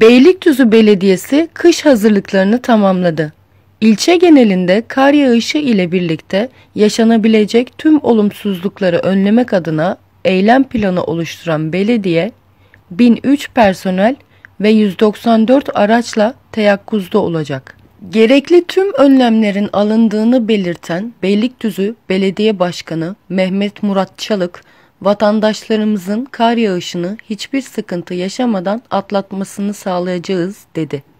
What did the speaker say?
Beylikdüzü Belediyesi kış hazırlıklarını tamamladı. İlçe genelinde kar yağışı ile birlikte yaşanabilecek tüm olumsuzlukları önlemek adına eylem planı oluşturan belediye, 1003 personel ve 194 araçla teyakkuzda olacak. Gerekli tüm önlemlerin alındığını belirten Beylikdüzü Belediye Başkanı Mehmet Murat Çalık, vatandaşlarımızın kar yağışını hiçbir sıkıntı yaşamadan atlatmasını sağlayacağız dedi.